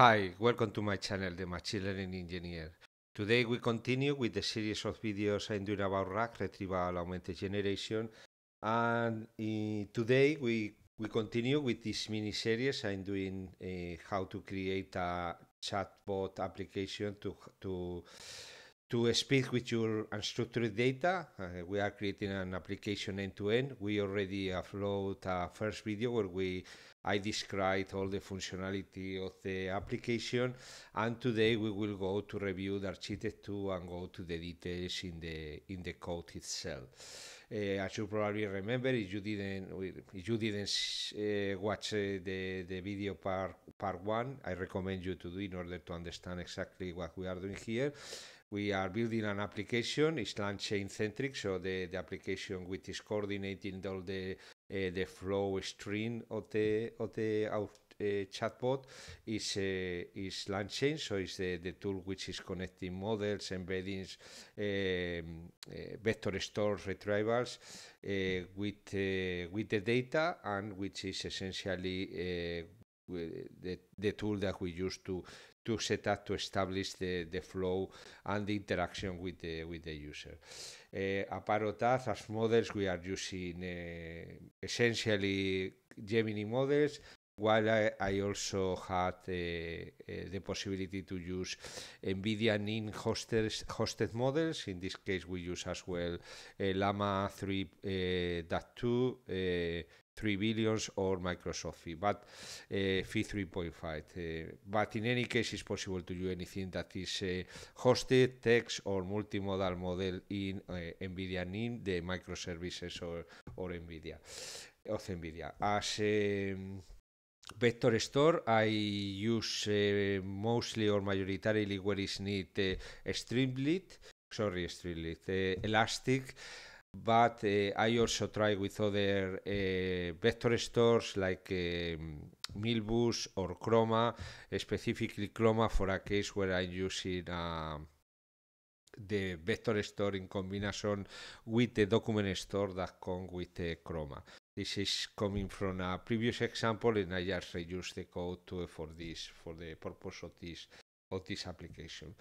Hi, welcome to my channel, the Machine Learning Engineer. Today we continue with the series of videos I'm doing about RAG, Retrieval Augmented Generation. And uh, today we, we continue with this mini-series I'm doing uh, how to create a chatbot application to, to, to speak with your unstructured data. Uh, we are creating an application end-to-end. -end. We already upload a first video where we I described all the functionality of the application and today we will go to review the architecture and go to the details in the in the code itself. Uh, as you probably remember, if you didn't if you didn't uh, watch uh, the the video part part one, I recommend you to do in order to understand exactly what we are doing here. We are building an application, it's land chain centric, so the, the application which is coordinating all the Eh, the flow stream of the of the eh, chatbot is eh, is LangChain, so it's the, the tool which is connecting models, embeddings, vector stores, retrievals with with the data, and which is essentially the, the tool that we use to to set up to establish the, the flow and the interaction with the with the user. Uh, eh, Aparota as models we are using uh, essentially Gemini models, while I, I also had eh, the possibility to use NVIDIA NIN hosted, hosted models. In this case, we use as well Llama 3.2, 3 billions or Microsoft fee, but uh, fee 3.5. Uh, but in any case, it's possible to do anything that is uh, hosted, text, or multimodal model in uh, NVIDIA NIM, the microservices or, or NVIDIA, of NVIDIA. As um, Vector Store, I use uh, mostly or majoritarily where is needed uh, Streamlit, sorry, Streamlit, uh, Elastic, but uh, I also try with other uh, vector stores like um, Milbus or Chroma, specifically Chroma for a case where I'm using um, the vector store in combination with the document store that comes with uh, Chroma. This is coming from a previous example, and I just reuse the code to, for this for the purpose of this of this application.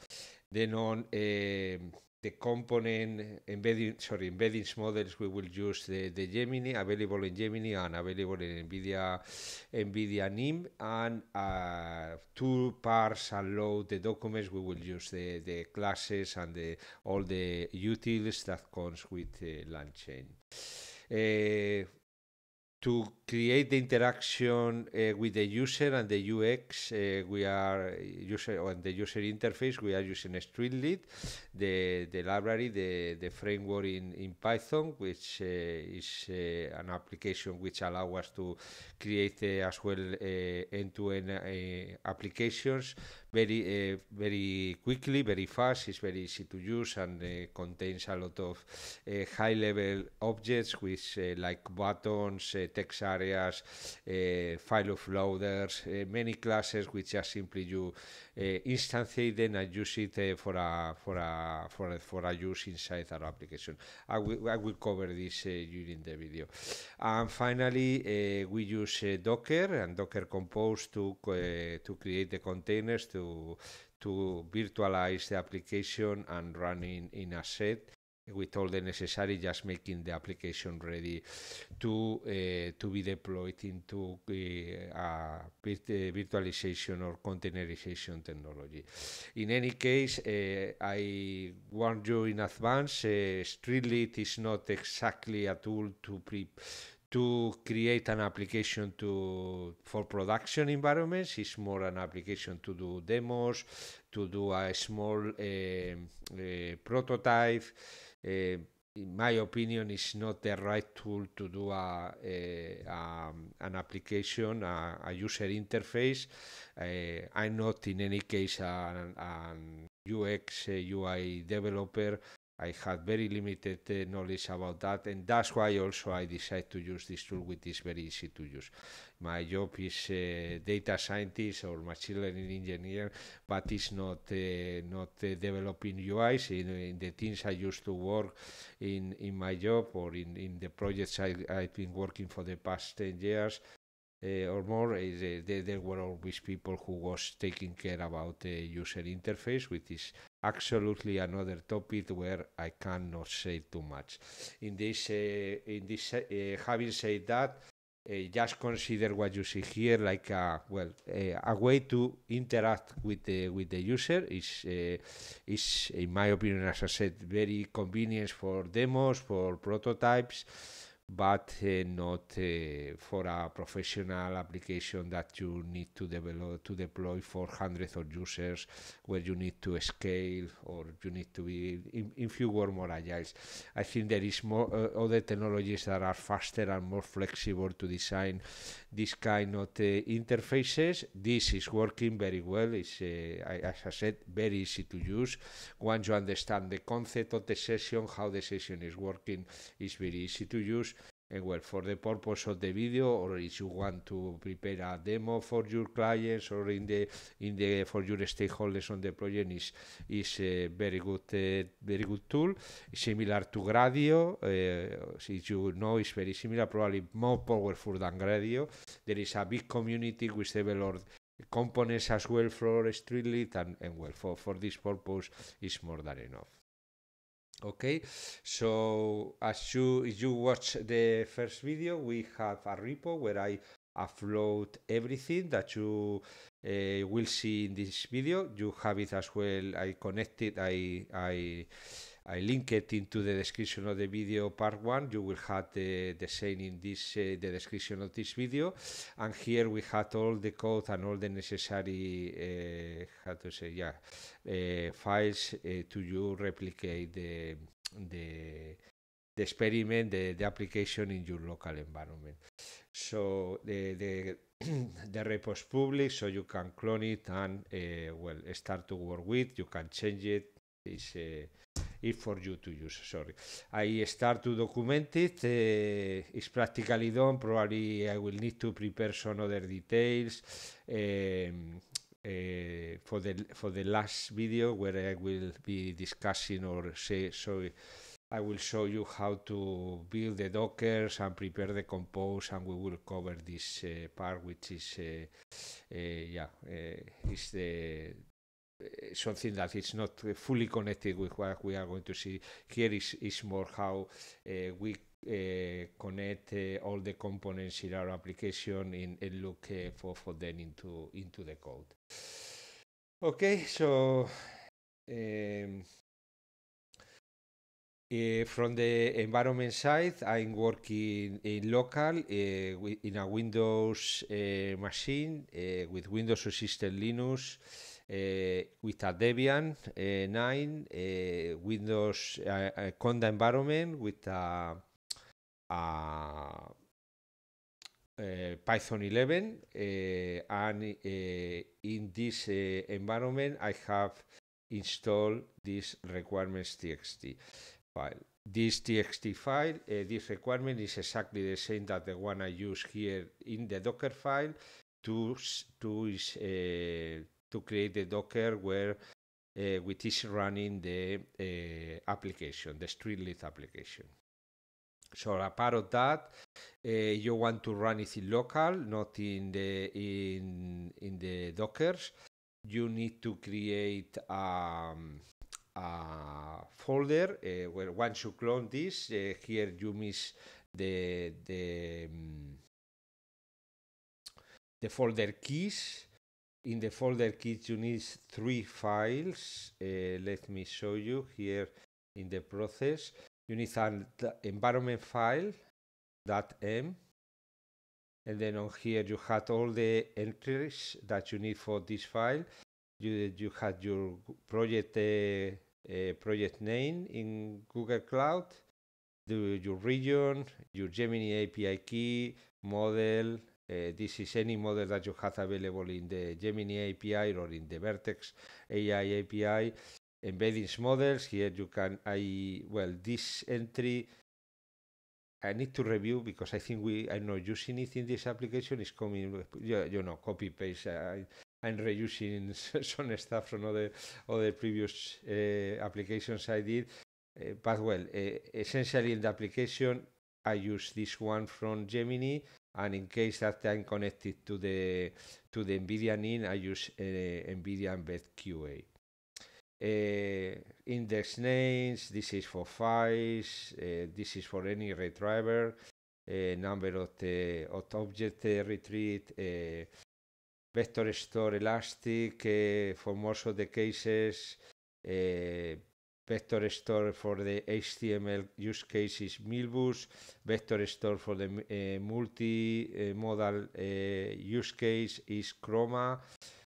Then on uh, the component embedding, sorry, embeddings models, we will use the, the Gemini, available in Gemini and available in NVIDIA, NVIDIA NIM, and uh, to parse and load the documents, we will use the, the classes and the, all the utils that comes with the uh, LangChain. Uh, to create the interaction uh, with the user and the UX, uh, we are user on the user interface. We are using Streetlit, the the library, the the framework in, in Python, which uh, is uh, an application which allows us to create uh, as well uh, end-to-end -end, applications very uh, very quickly, very fast. It's very easy to use and uh, contains a lot of uh, high-level objects, which like buttons, text areas, file uploaders, many classes which are simply you Eh, instance then I use it eh, for a for a for a, for a use inside our application. I will I will cover this eh, during the video. And finally, we use Docker and Docker Compose to to create the containers to to virtualize the application and run in, in a set with all the necessary, just making the application ready to uh, to be deployed into uh, uh virtualization or containerization technology. In any case, uh, I warn you in advance. Uh, Streetlit is not exactly a tool to pre to create an application to for production environments is more an application to do demos to do a small uh, uh, prototype uh, in my opinion is not the right tool to do a, a, um, an application a, a user interface i'm not in any case an, an UX UI developer I had very limited uh, knowledge about that, and that's why also I decided to use this tool, which is very easy to use. My job is uh, data scientist or machine learning engineer, but it's not uh, not uh, developing UIs. In, in, the teams I used to work in in my job or in, in the projects I, I've been working for the past ten years, uh, or more, uh, eh, there, there were always people who was taking care about the uh, user interface, which is absolutely another topic where I cannot say too much. In this, uh, in this, uh, having said that, uh, just consider what you see here like a uh, well a way to interact with the with the user is is in my opinion as I said very convenient for demos for prototypes but uh, not uh, for a professional application that you need to develop to deploy for hundreds of users where you need to scale or you need to be in, in fewer more agile i think there is more uh, other technologies that are faster and more flexible to design this kind of uh, interfaces. This is working very well. It's, uh, as I said, very easy to use. Once you understand the concept of the session, how the session is working, it's very easy to use. Well, for the purpose of the video, or if you want to prepare a demo for your clients or in the in the for your stakeholders on the project, is is a very good uh, very good tool. Similar to Gradio, uh, if you know, it's very similar, probably more powerful than Gradio. There is a big community with several components as well for Streetlit and, and well for, for this purpose is more than enough. okay so as you if you watch the first video we have a repo where i upload everything that you uh, will see in this video you have it as well i connected i i I link it into the description of the video part one. You will have the, the same in this uh, the description of this video. And here we had all the code and all the necessary uh, how to say yeah uh, files uh, to you replicate the the the experiment, the, the application in your local environment. So the the, the repo is public, so you can clone it and uh, well start to work with. You can change it. It's uh, is for you to use. Sorry. I start to document it. Uh, it's practically done. Probably I will need to prepare some other details. Um, uh, for the for the last video where I will be discussing or say so I will show you how to build the dockers and prepare the compose and we will cover this uh, part which is uh, yeah is the Eh, something that is not fully connected with what we are going to see here is, is more how uh, we uh, connect uh, all the components in our application in, and look for, for them into, into the code. Okay, so um, from the environment side, I'm working in local in a Windows machine with Windows or System Linux. Eh, with a Debian eh, 9, eh, Windows Conda environment, with a, a Python 11 uh, and uh, in this environment I have installed this requirements txt file. This txt file, this requirement is exactly the same that the one I use here in the Docker file to, to, to create the Docker where uh, which is running the uh, application, the Streamlit application. So a part of that, uh, you want to run it in local, not in the in in the Dockers. You need to create um, a folder uh, where once you clone this, uh, here you miss the the um, the folder keys in the folder kit you need three files. Uh, let me show you here in the process. You need an environment file, .m, and then on here you had all the entries that you need for this file. You, you had your project, uh, uh, project name in Google Cloud, the, your region, your Gemini API key, model, Eh, this is any model that you have available in the Gemini API or in the Vertex AI API. Embeddings models, here you can, I, well, this entry, I need to review because I think we, I'm not using it in this application, is coming, you, you know, copy paste. I, I'm reusing some stuff from other, other previous uh, applications I did. Uh, but well, essentially in the application, I use this one from Gemini and in case that I'm connected to the to the NVIDIA NIN, I use uh, NVIDIA Embed QA. Uh, index names, this is for files, uh, this is for any retriever, uh, number of the of object uh, retrieved, uh, vector store elastic for most of the cases, Vector Store for the HTML use cases Milbus, Vector Store for the eh, multi-modal eh, use case is Chroma,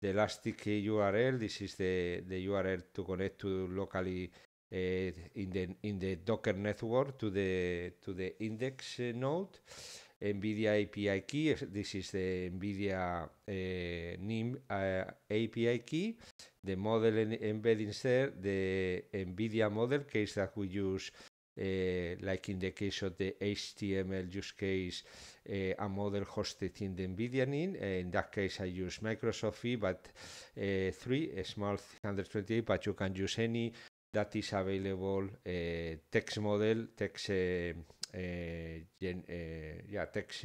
the elastic URL, this is the, URL to connect to locally eh, in, the, Docker network to the, to the index node. NVIDIA API key, this is the NVIDIA NIM API key de model embedding ser de NVIDIA model case that we use, uh, like in the case of the HTML use case, uh, a model hosted in the NVIDIA NIN. Eh, in that case, I use Microsoft E, but uh, eh, 3, a small 328, but you can use any that is available text model, text, gen, yeah, text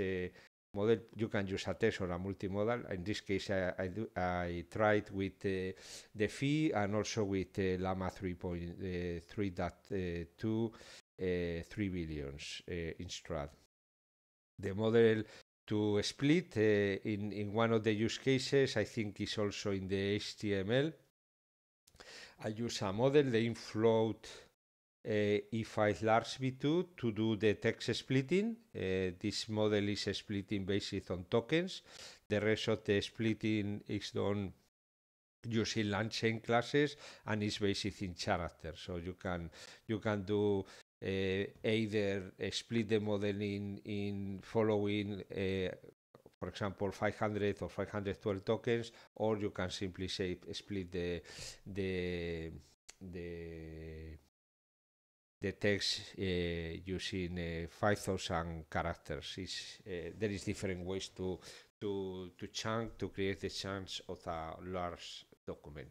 model. You can use a test or a multimodal. In this case, I, I, I tried with uh, the fee and also with uh, Llama 3.3.2, uh, uh, uh, 3 billions uh, in Strad. The model to split in, in one of the use cases, I think is also in the HTML. I use a model, the infloat Eh, if I large V2 to do the text splitting. Eh, this model is splitting based on tokens. The rest of the splitting is done using land classes and is based in character. So you can you can do uh, either split the model in in following. Uh, for example, 500 or 512 tokens, or you can simply say split the the the the text uh, using uh, 5,000 characters. Is uh, there is different ways to to to chunk to create the chunks of a large document.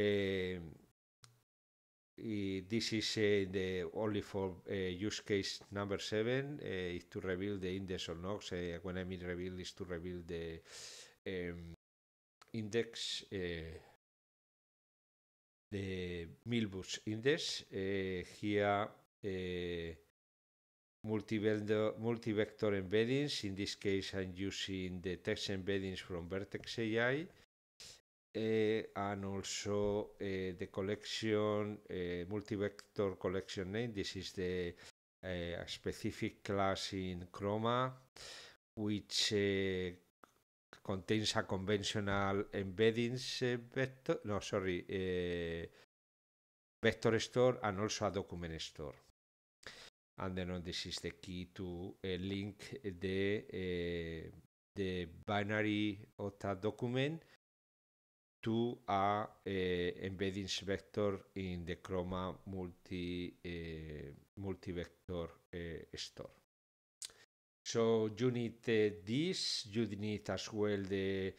Um, this is uh, the only for use case number seven is to reveal the index or not. when I mean reveal is to reveal the um, index de Milbus index. here, eh, eh, multi-vector multi embeddings. In this case, I'm using the text embeddings from Vertex AI. eh, and also eh, the collection, eh, multi-vector collection name. This is the eh, specific class in Chroma, which eh, contains a conventional embeddings eh, vector, no, sorry, uh, vector store and also a document store. And then this is the key to uh, link the, the eh, binary of that document to a embeddings vector in the Chroma multi, multi-vector store. So you need uh, this, you need as well the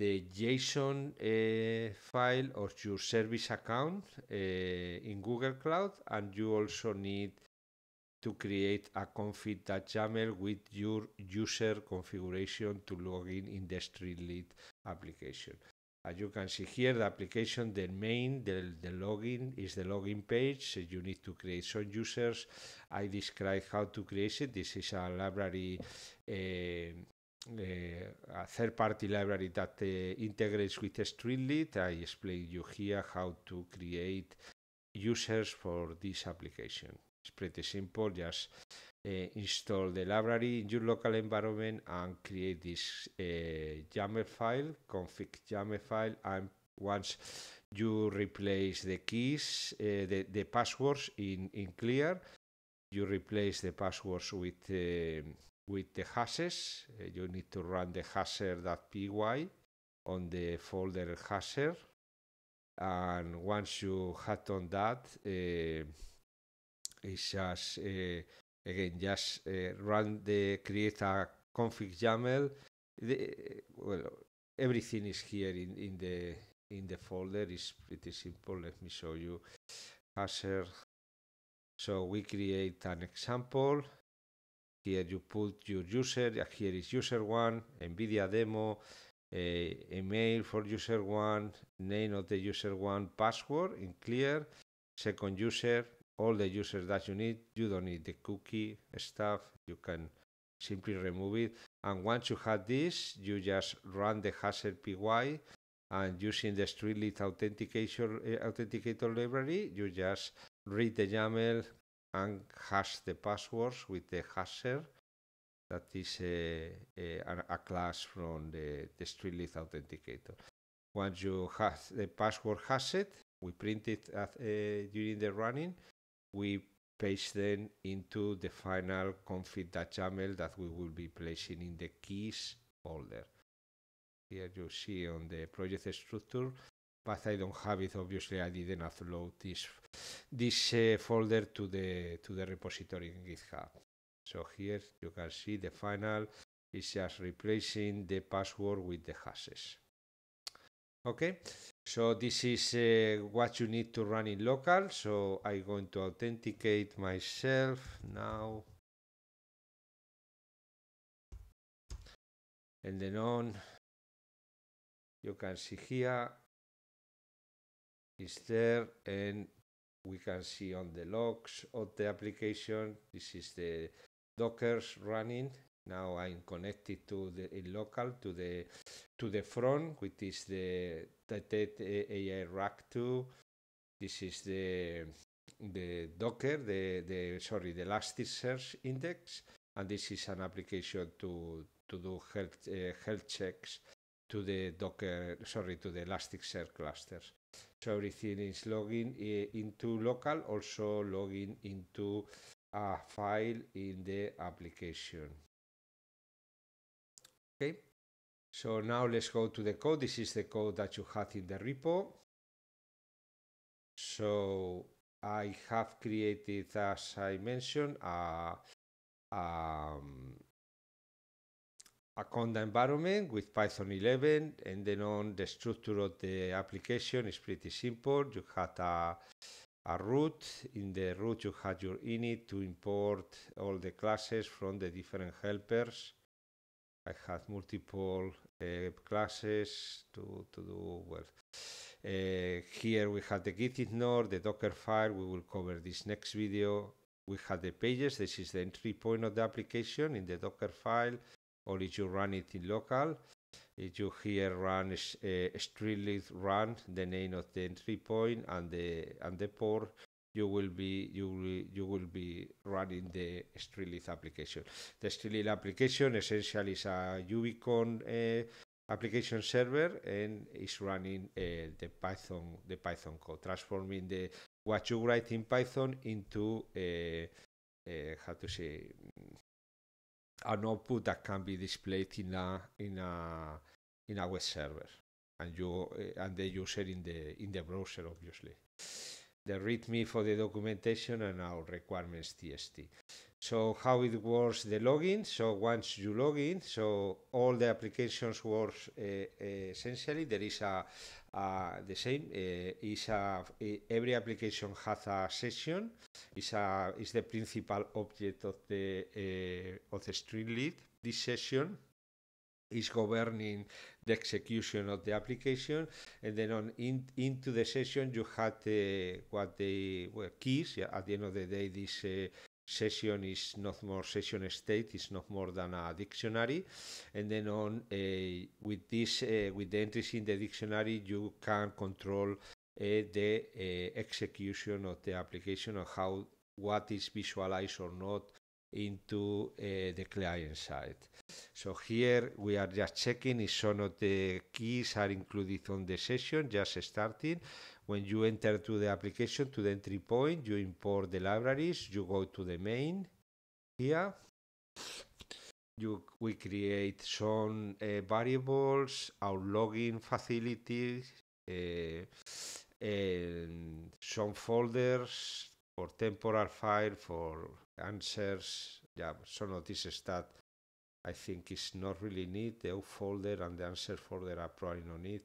the JSON uh, file or your service account uh, in Google Cloud, and you also need to create a config.yaml with your user configuration to log in in the Street application. As uh, you can see here, the application, the main, the, the login is the login page. So you need to create some users. I describe how to create it. This is a library, uh, uh, a third-party library that uh, integrates with Streamlit. I explain you here how to create users for this application. It's pretty simple, just Eh, install the library in your local environment and create this eh, YAML file, config YAML file, and once you replace the keys, eh, the, the passwords in, in clear, you replace the passwords with with the hashes. Uh, you need to run the hasher.py on the folder hasher. And once you have done that, uh, it's just uh, again just uh, run the create a config YAML. The, well, everything is here in, in the in the folder. It's pretty simple. Let me show you. Hasher. So we create an example. Here you put your user. Uh, here is user one, NVIDIA demo, uh, email for user one, name of the user one, password in clear, second user, all the users that you need. You don't need the cookie stuff. You can simply remove it. And once you have this, you just run the Hazel PY and using the Streetlit authentication uh, authenticator library, you just read the YAML and hash the passwords with the hasher. That is a, a, a class from the, the Streetlit authenticator. Once you have the password hashed, we print it at, uh, during the running, we paste them into the final config.yaml that we will be placing in the keys folder. Here you see on the project structure, but I don't have it. Obviously, I didn't upload this this uh, folder to the to the repository in GitHub. So here you can see the final is just replacing the password with the hashes okay so this is uh, what you need to run in local so I'm going to authenticate myself now and then on you can see here is there and we can see on the logs of the application this is the dockers running now I'm connected to the local to the to the front, which is the TED AI Rack 2. This is the the Docker, the, the sorry, the Elasticsearch index, and this is an application to to do health uh, health checks to the Docker, sorry, to the Elasticsearch clusters. So everything is logging uh, into local, also logging into a file in the application. Okay, so now let's go to the code. This is the code that you have in the repo. So I have created, as I mentioned, a, um, a conda environment with Python 11, and then on the structure of the application is pretty simple. You had a, a root. In the root, you had your init to import all the classes from the different helpers I had multiple uh, classes to, to do well. Uh, here we had the Git ignore, the Docker file. We will cover this next video. We had the pages. This is the entry point of the application in the Docker file, or if you run it in local. If you here run uh, strictly run the name of the entry point and the and the port you will be you will, you will be running the Strelith application. The Strelith application essentially is a Ubicon uh, application server and is running uh, the Python the Python code, transforming the what you write in Python into eh, how to say an output that can be displayed in a in a in a web server and you and the user in the in the browser obviously the README for the documentation and our requirements TST. So how it works the login, so once you log in, so all the applications works uh, essentially, there is a, uh, the same, uh, is a, every application has a session, is, a, is the principal object of the, of the string lead. This session is governing the execution of the application and then on in, into the session you had the, what the well, keys yeah, at the end of the day this uh, session is not more session state is not more than a dictionary and then on uh, with this uh, with the entries in the dictionary you can control uh, the uh, execution of the application or how what is visualized or not into the client side So here we are just checking if some of the keys are included on the session, just starting. When you enter to the application, to the entry point, you import the libraries, you go to the main here. You, we create some uh, variables, our login facilities, uh, and some folders for temporal file, for answers, yeah, some of this stuff I think it's not really need The out folder and the answer folder are probably not need.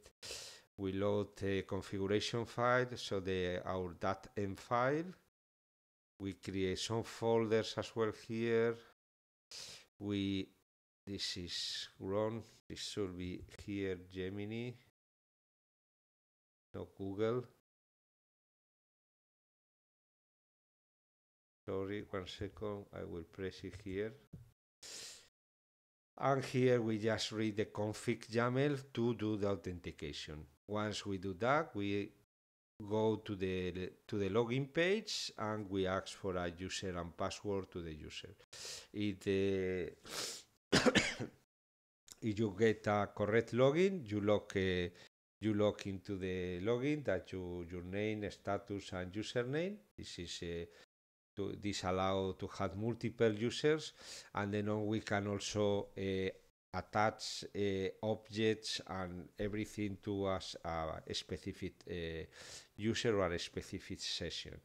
We load the configuration file, so the our .m file. We create some folders as well here. We this is wrong. This should be here Gemini, no Google. Sorry, one second. I will press it here. And here we just read the config YAML to do the authentication. Once we do that, we go to the to the login page and we ask for a user and password to the user. It uh, if you get a correct login, you log uh, you log into the login that you your name, status, and username. This is uh, to disallow to have multiple users and then we can also uh, attach uh, objects and everything to us a, a specific uh, user or a specific session.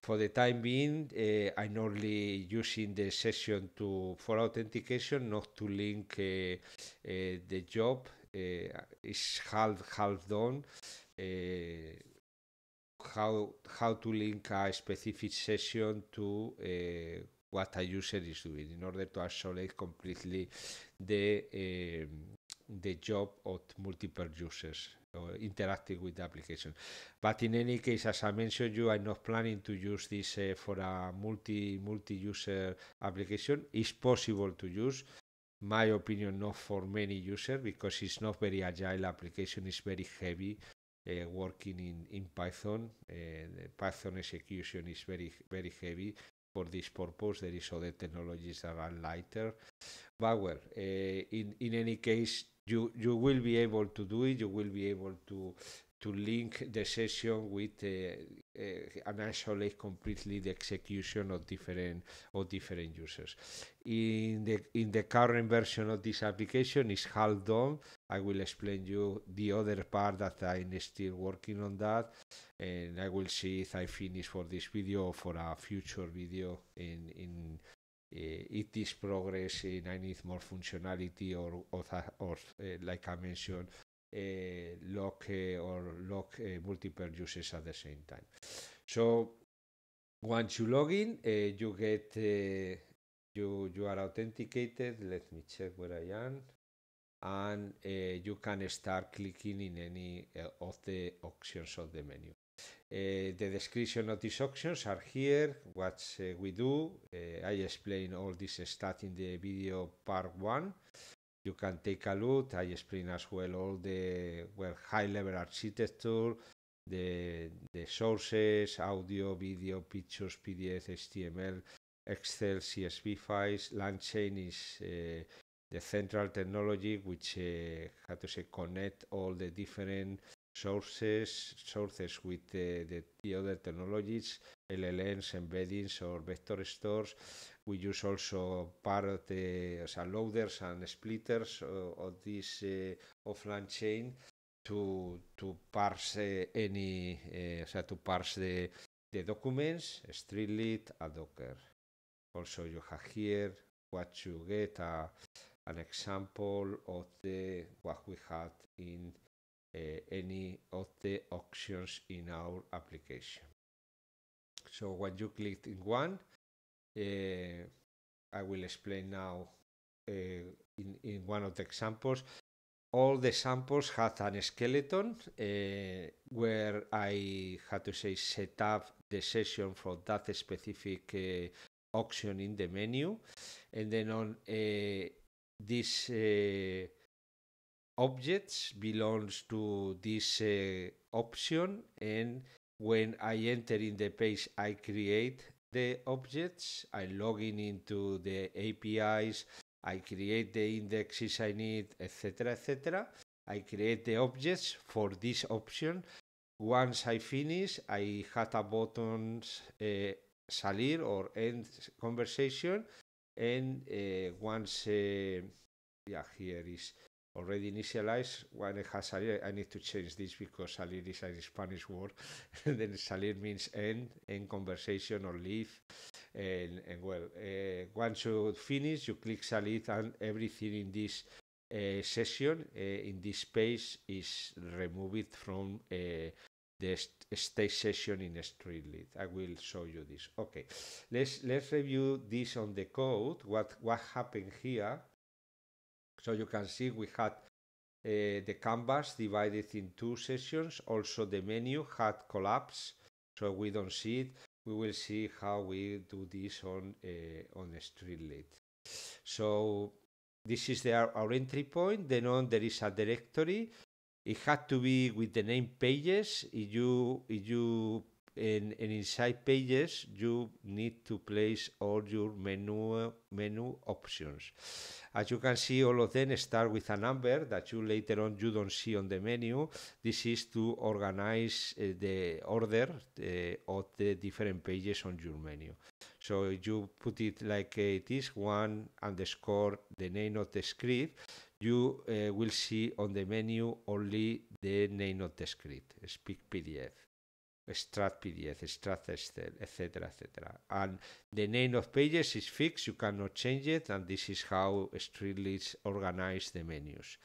For the time being, uh, I'm only using the session to for authentication, not to link the job. it's half half done how how to link a specific session to uh, what a user is doing in order to isolate completely the eh, the job of multiple users or interacting with the application. But in any case, as I mentioned you, I'm not planning to use this uh, for a multi multi-user application. It's possible to use. My opinion, not for many users because it's not very agile application. It's very heavy uh, working in, in Python. Uh, Python execution is very, very heavy. For this purpose, there is other technologies that are lighter. But well, uh, in, in any case, you, you will be able to do it. You will be able to to link the session with uh, uh, and isolate completely the execution of different of different users. In the in the current version of this application is half done, I will explain you the other part that I'm still working on that and I will see if I finish for this video or for a future video in, in uh, eh, it is progress and I need more functionality or or, or uh, like I mentioned uh, lock or lock multiple users at the same time. So once you log in, you get you you are authenticated. Let me check where I am. and uh, you can start clicking in any eh, of the options of the menu. Uh, the description of these options are here, what uh, we do. Uh, I explain all this stuff in the video part one. You can take a look. I explain as well all the well, high-level architecture, the, the sources, audio, video, pictures, PDF, HTML, Excel, CSV files. Land chain is the central technology which uh, how to say connect all the different sources sources with the, uh, the, the, other technologies llns embeddings or vector stores we use also part of the so loaders and splitters uh, of this uh, offline chain to to parse uh, any so uh, to parse the the documents streamlit a docker also you have here what you get a an example of the what we had in uh, any of the options in our application. So when you click in one, uh, I will explain now uh, in, in one of the examples. All the samples had an skeleton where I had to say set up the session for that specific auction in the menu and then on uh, this uh, objects belongs to this uh, option and when I enter in the page I create the objects, I log in into the APIs, I create the indexes I need, etc. etc. I create the objects for this option. Once I finish, I have a button uh, salir or end conversation and eh, once eh, yeah here is already initialized when it has I need to change this because salir is a Spanish word and then salir means end end conversation or leave and, and well uh, once you finish you click salir and everything in this uh, session uh, in this space is removed from the stage session in Streetlit. I will show you this. Okay, let's let's review this on the code. What what happened here? So you can see we had uh, the canvas divided in two sessions. Also the menu had collapsed, so we don't see it. We will see how we do this on uh, on Streetlit. So this is the, our entry point. Then on there is a directory it had to be with the name pages. If you if you in in inside pages you need to place all your menu menu options. As you can see, all of them start with a number that you later on you don't see on the menu. This is to organize uh, the order uh, of the different pages on your menu. So you put it like it eh, is one underscore the name of the script you uh, will see on the menu only the name of the script, speak PDF, extract PDF, extract Excel, etc., etc. And the name of pages is fixed, you cannot change it, and this is how Streetlist organize the menus.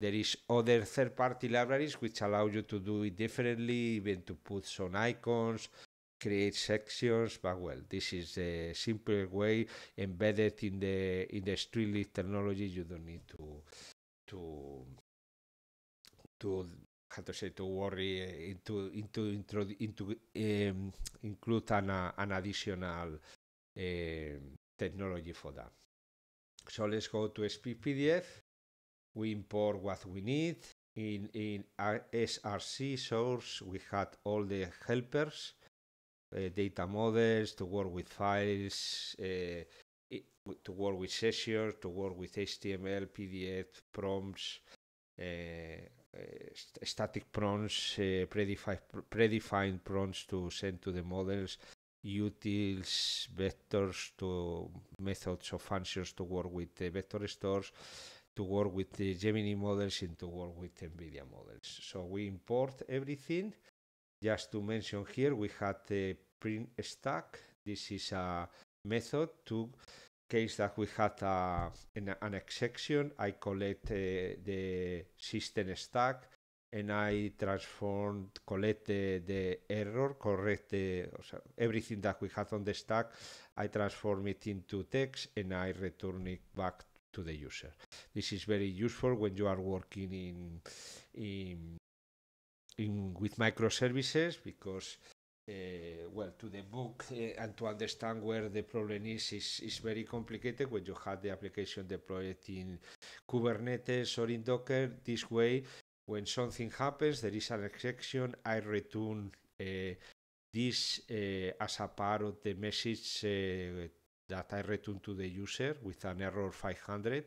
There is other third-party libraries which allow you to do it differently, even to put some icons, create sections, but well, this is a simple way embedded in the in the Streamlit technology. You don't need to to to how to say to worry eh, into into into into um, include an uh, an additional uh, technology for that. So let's go to S P P D F. PDF. We import what we need. In, in uh, SRC source, we had all the helpers Eh, data models, to work with files, uh, to work with sessions, to work with HTML, PDF, prompts, eh, static prompts, predefined, predefined prompts to send to the models, utils, vectors to methods or functions to work with the vector stores, to work with the Gemini models and to work with NVIDIA models. So we import everything just to mention here, we had the print stack. This is a method to case that we had a, uh, an, an exception. I collect uh, the system stack and I transform, collect the, the error, correct the, uh, everything that we had on the stack. I transform it into text and I return it back to the user. This is very useful when you are working in in in, with microservices because uh, well, to the book uh, and to understand where the problem is, is is very complicated when you have the application deployed in Kubernetes or in Docker. This way, when something happens, there is an exception. I return uh, this eh, as a part of the message that I return to the user with an error 500,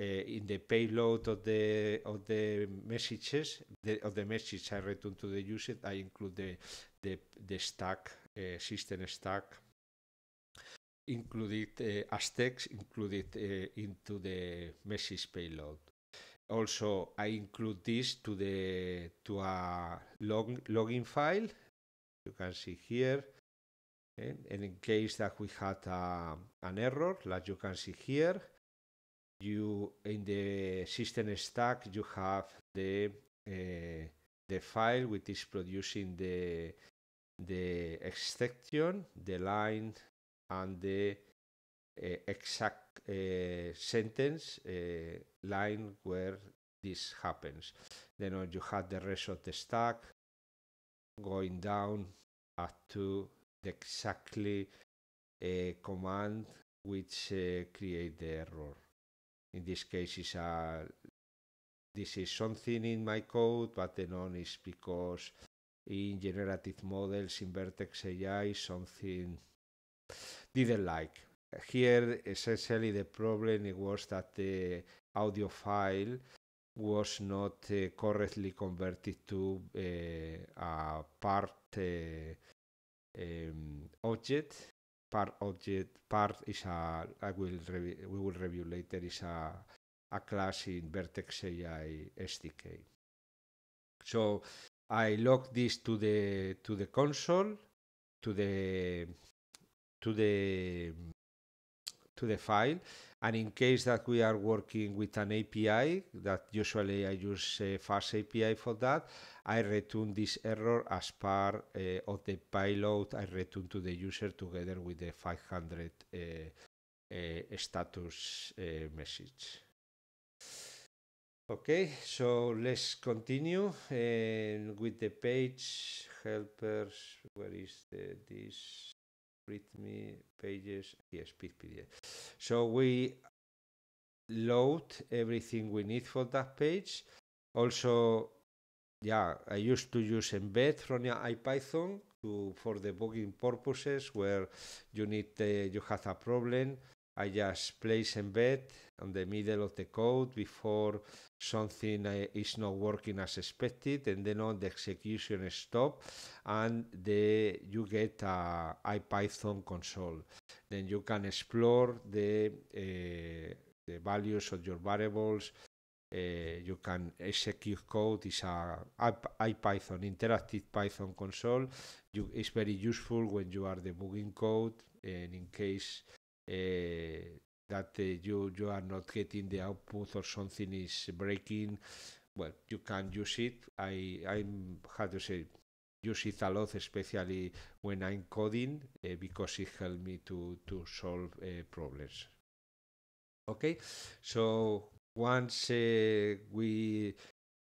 Eh, in the payload of the of the messages the, of the message I return to the user, I include the the, the stack eh, system stack included uh, eh, as text included uh, into the message payload. Also, I include this to the to a log, login file. You can see here, and, in case that we had a, um, an error, like you can see here, you in the system stack you have the uh, the file which is producing the the exception the line, and the uh, exact uh, sentence line where this happens. Then you have the rest of the stack going down up to the exactly command which create the error. In this case, is a this is something in my code, but the non is because in generative models in Vertex AI something didn't like. Here, essentially, the problem was that the audio file was not uh, correctly converted to uh, a part uh, um, object part object part is a I will we will review later is a a class in Vertex AI SDK. So I log this to the to the console to the to the to the file. And in case that we are working with an API, that usually I use uh, Fast API for that, I return this error as part uh, of the payload I return to the user together with the 500 uh, uh, status uh, message. Okay, so let's continue with the page helpers. Where is the, this? readme pages? Yes, PDF. So we load everything we need for that page. Also, yeah, I used to use embed from IPython to for debugging purposes where you need uh, you have a problem. I just place embed on the middle of the code before something uh, is not working as expected, and then on the execution stop, and the you get a IPython console then you can explore the uh, the values of your variables. Uh, you can execute code. It's a IPython interactive Python console. You, it's very useful when you are debugging code, and in case uh, that you you are not getting the output or something is breaking, well, you can use it. I I'm how to say use it a lot, especially when I'm coding, uh, because it helps me to, to solve uh, problems. Okay, so once uh, we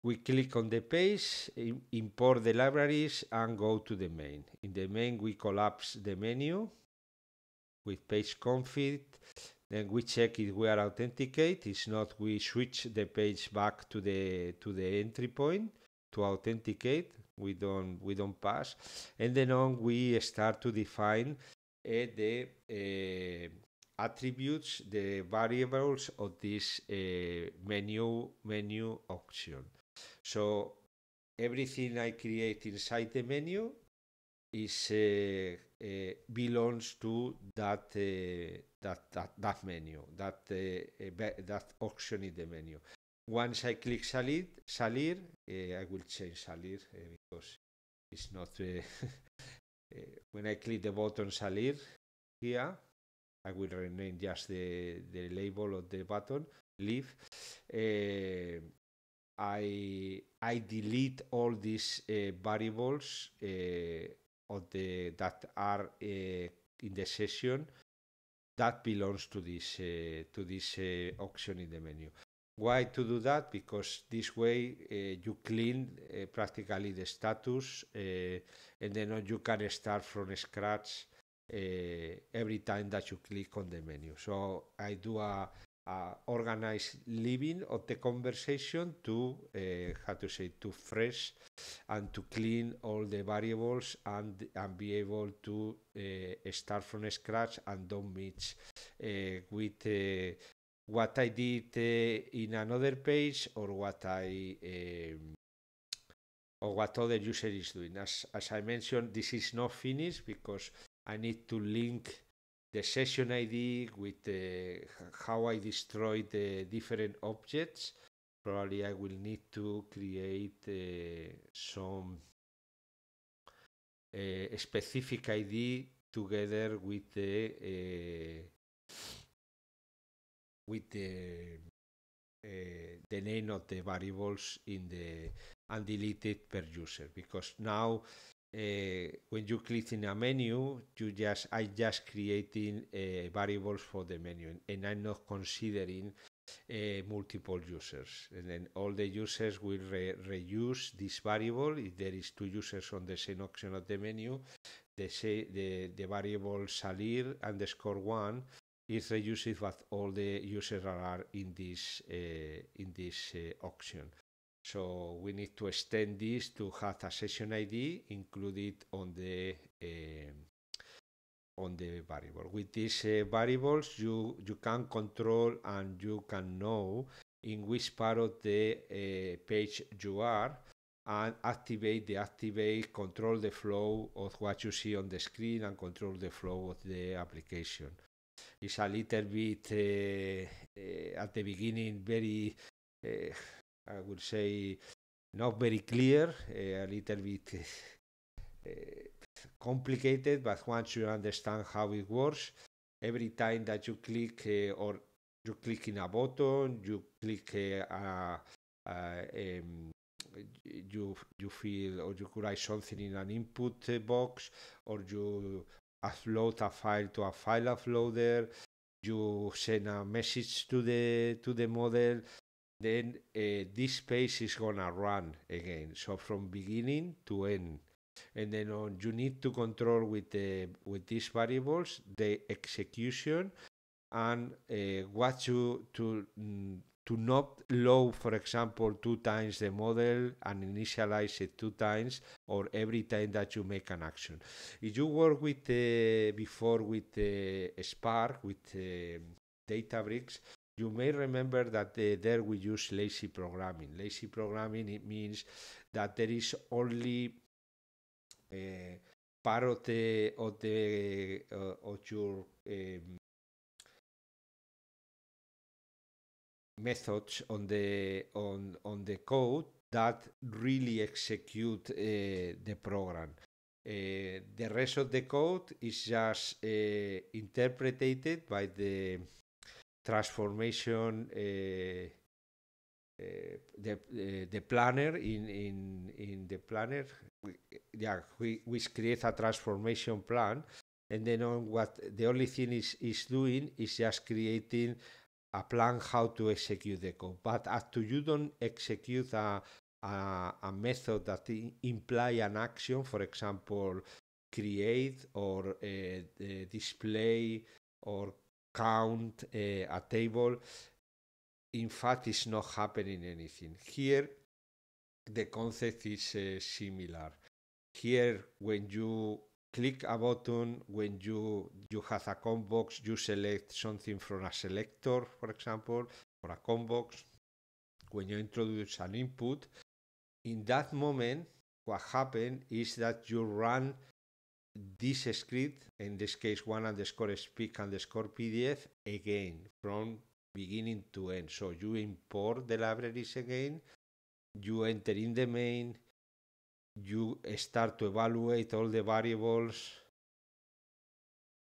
we click on the page, import the libraries, and go to the main. In the main, we collapse the menu with page config. Then we check if we are authenticated. If not, we switch the page back to the to the entry point to authenticate we don't we don't pass and then on we start to define uh, the uh, attributes the variables of this uh, menu menu option so everything i create inside the menu is belongs to that, that that that menu that that option in the menu once I click salir, salir eh, I will change salir eh, because it's not eh, when I click the button salir here I will rename just the, the label of the button leave uh, I I delete all these uh, variables uh, of the that are in the session that belongs to this to this option in the menu why to do that? Because this way uh, you clean uh, practically the status uh, and then you can start from scratch uh, every time that you click on the menu. So I do a, a organized living of the conversation to, uh, how to say, to fresh and to clean all the variables and, and be able to start from scratch and don't mix uh, with uh, what I did eh, in another page or what I eh, or what other user is doing. As, as I mentioned, this is not finished because I need to link the session ID with the, eh, how I destroyed the different objects. Probably I will need to create uh, some specific ID together with the uh, with the eh, the name of the variables in the undeleted per user because now uh, when you click in a menu you just i just creating uh, variables for the menu and i'm not considering uh, multiple users and then all the users will re reuse this variable if there is two users on the same option of the menu the, say, the, the variable salir underscore one is reduced, but all the users are in this eh, in this eh, auction. So we need to extend this to have a session ID included on the eh, on the variable. With these uh, variables, you, you can control and you can know in which part of the uh, page you are and activate, activate control the flow of what you see on the screen and control the flow of the application is a little bit uh, uh, at the beginning very, uh, I would say, not very clear, a little bit complicated, but once you understand how it works, every time that you click or you click in a button, you click a, um, you you feel or you could write something in an input box or you upload a file to a file uploader, you send a message to the to the model, then uh, this page is gonna run again. So from beginning to end, and then on, you need to control with the with these variables the execution and uh, what you to mm, to not load, for example, two times the model and initialize it two times or every time that you make an action. If you work with uh, before with uh, Spark, with uh, Databricks, you may remember that uh, there we use lazy programming. Lazy programming it means that there is only uh, part of the of the uh, of your um, methods on the on on the code that really execute uh, the program. Uh, the rest of the code is just uh, interpreted by the transformation uh, uh, the uh, the planner in in in the planner yeah we which creates a transformation plan and then on what the only thing is is doing is just creating a plan how to execute the code. But after you don't execute a, a, a method that imply an action, for example, create or uh, display or count uh, a table, in fact, it's not happening anything. Here, the concept is uh, similar. Here, when you click a button when you you have a combox you select something from a selector for example or a combox when you introduce an input in that moment what happens is that you run this script in this case one underscore speak underscore pdf again from beginning to end so you import the libraries again you enter in the main you start to evaluate all the variables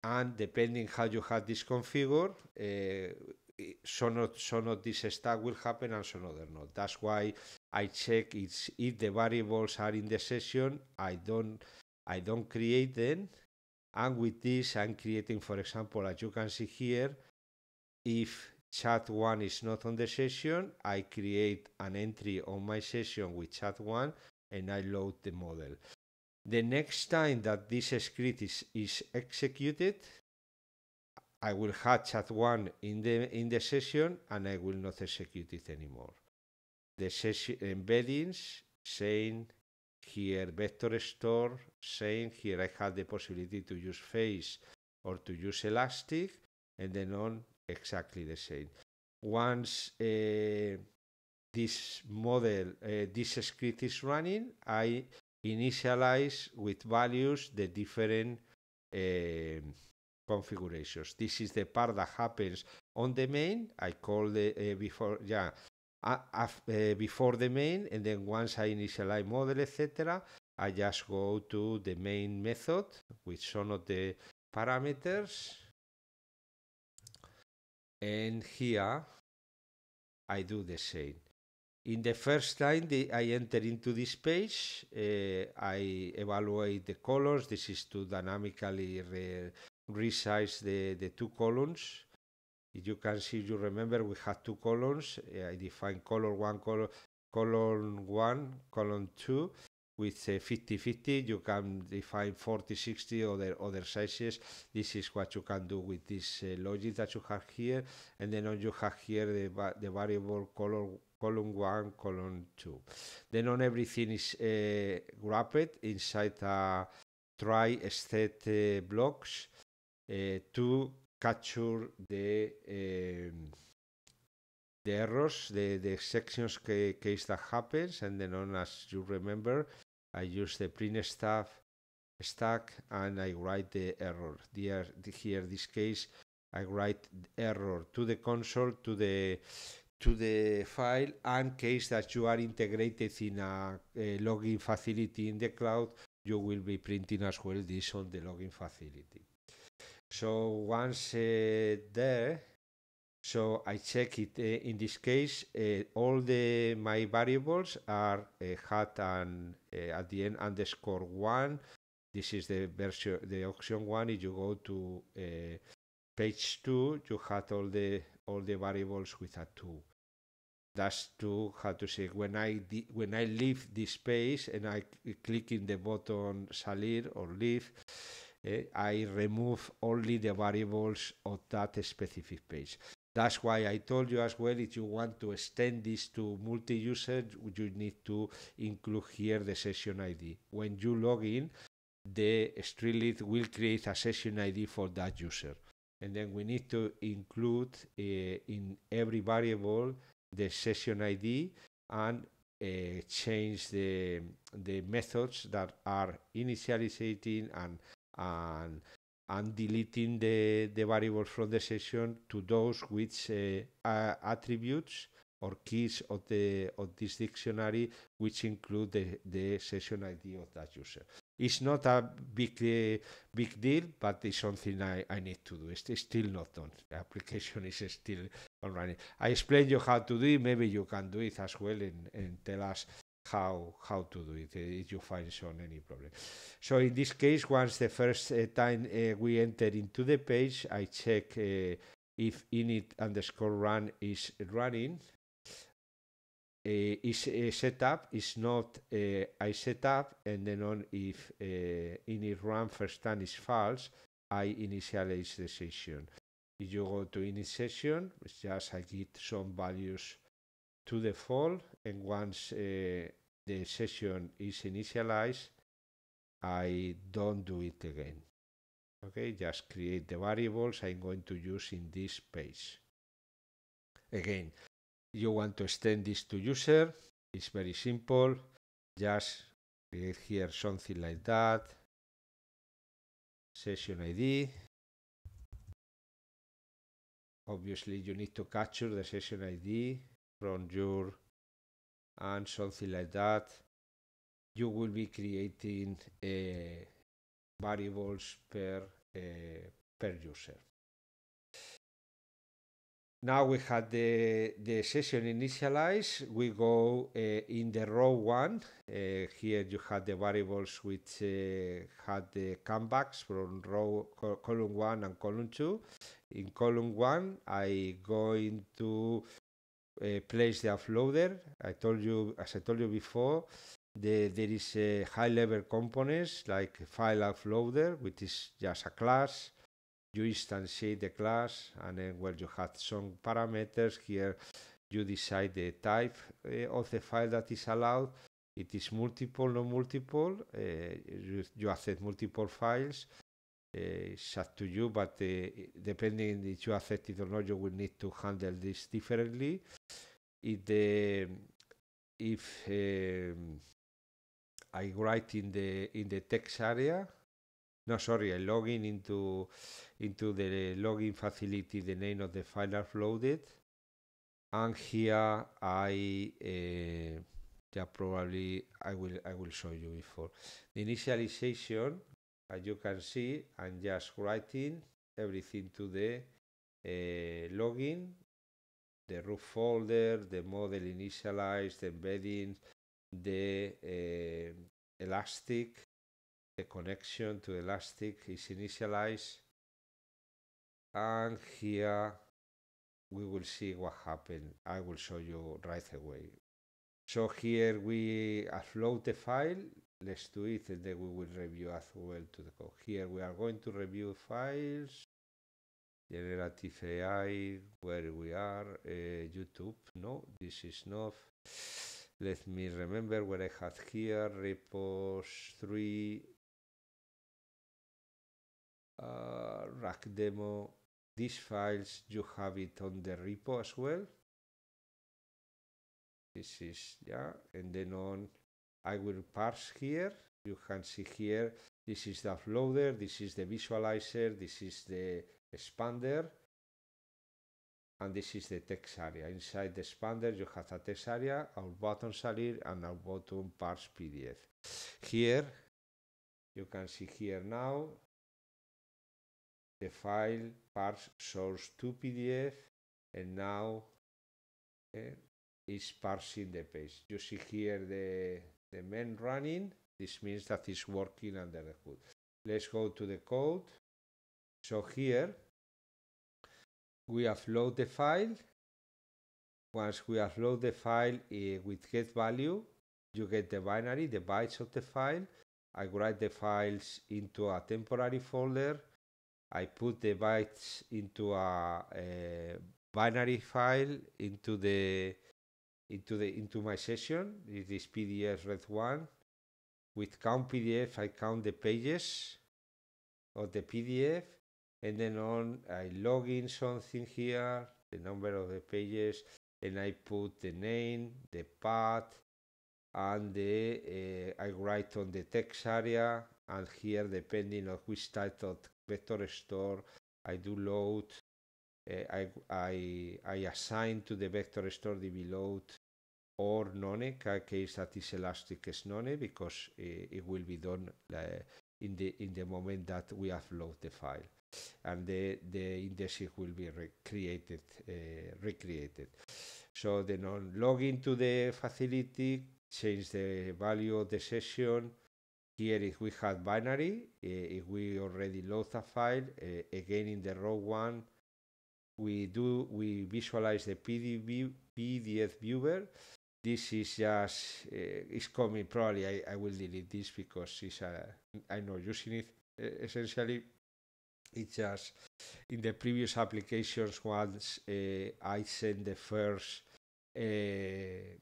and depending how you have this configured, uh, eh, eh, some of, some of this stack will happen and some other not. That's why I check it's, if the variables are in the session, I don't, I don't create them. And with this, I'm creating, for example, as you can see here, if chat one is not on the session, I create an entry on my session with chat one and I load the model. The next time that this script is, is executed, I will hatch at one in the, in the session and I will not execute it anymore. The session embeddings saying here vector store, saying here I have the possibility to use face or to use elastic and then on exactly the same. Once uh, this model, uh, this script is running, I initialize with values the different uh, configurations. This is the part that happens on the main. I call the uh, before, yeah, uh, before the main, and then once I initialize model, etc., I just go to the main method with some of the parameters. And here I do the same. In the first time the, I enter into this page, uh, I evaluate the colors. This is to dynamically re resize the, the two columns. you can see, you remember we had two columns. Eh, I define color one, color, column one, column two with 50-50. Eh, you can define 40-60 other other sizes. This is what you can do with this uh, logic that you have here. And then you have here the, the variable color column 1, column 2. Then on everything is uh, wrapped inside a try state blocks uh, to capture the um, the errors, the, the sections ca case that happens, and then on as you remember, I use the print stuff stack and I write the error. Here, here this case, I write error to the console to the to the file and case that you are integrated in a, a login facility in the cloud, you will be printing as well this on the login facility. So once uh, there, so I check it. Uh, in this case, uh, all the my variables are uh, hat and uh, at the end underscore one. This is the version, the option one. If you go to uh, page two, you had all the all the variables with a two that's to how to say when I when I leave this page and I click in the button salir or leave, eh, I remove only the variables of that specific page. That's why I told you as well, if you want to extend this to multi-user, you need to include here the session ID. When you log in, the Streamlit will create a session ID for that user. And then we need to include uh, in every variable the session ID and uh, change the the methods that are initializing and and and deleting the, the variables from the session to those which uh, uh, attributes or keys of the of this dictionary which include the, the session ID of that user. It's not a big uh, big deal, but it's something I, I need to do. It's, it's still not done. The application is still on running. I explain you how to do it. Maybe you can do it as well and, and tell us how how to do it eh, if you find some any problem. So in this case, once the first uh, time uh, we enter into the page, I check uh, if init underscore run is running. is set up is not I set up, and then on if init run first time is false, I initialize the session. If you go to init session, it's just I give some values to the default, and once uh, the session is initialized, I don't do it again. Okay, just create the variables I'm going to use in this page. Again, you want to extend this to user, it's very simple. Just create here something like that. Session ID, obviously you need to capture the session ID from your and something like that. You will be creating uh, variables per uh, per user. Now we had the, the session initialized. We go uh, in the row one. Uh, here you had the variables which uh, had the comebacks from row column one and column two. In column one, I go into place the offloader. I told you, as I told you before, the, there is high level components like file offloader, which is just a class you instantiate the class and then well you have some parameters here you decide the type uh, of the file that is allowed it is multiple no multiple uh, you, you, accept multiple files uh, it's up to you but depending if you accept it or not you will need to handle this differently if the if um, I write in the in the text area no sorry, I log into, into the login facility, the name of the file I've loaded. And here I, uh, yeah, probably I will, I will show you before. The initialization, as you can see, I'm just writing everything to the uh, login, the root folder, the model initialized, the embedding, the uh, elastic, the connection to elastic is initialized and here we will see what happened I will show you right away so here we upload the file let's do it and then we will review as well to the code here we are going to review files generative AI where we are uh, YouTube no this is not let me remember what I had here repos 3 uh, rack demo, these files, you have it on the repo as well. This is, yeah, and then on, I will parse here. You can see here, this is the uploader, this is the visualizer, this is the expander, and this is the text area. Inside the expander, you have a text area, our button salir, and our button parse PDF. Here, you can see here now, the file parse source to PDF and now uh, parsing the page. You see here the, the main running. This means that it's working under the hood. Let's go to the code. So here we upload the file. Once we upload the file uh, with get value, you get the binary, the bytes of the file. I write the files into a temporary folder I put the bytes into a, a binary file into the into the into my session. It is PDF red one. With count PDF, I count the pages of the PDF, and then on I log in something here, the number of the pages, and I put the name, the path, and the uh, I write on the text area, and here depending on which type of vector store, I do load, uh, I, I, I assign to the vector store DB load or none, case that is elastic is none eh, because eh, it will be done in the in the moment that we upload the file and the the indices will be recreated uh, recreated so then, log login to the facility change the value of the session here, if we have binary, eh, if we already load a file, eh, again in the row one, we do we visualize the PDB, PDF viewer. This is just uh, eh, is coming. Probably I, I will delete this because it's a, I'm not using it. Uh, essentially, it's just in the previous applications. Once uh, I send the first uh,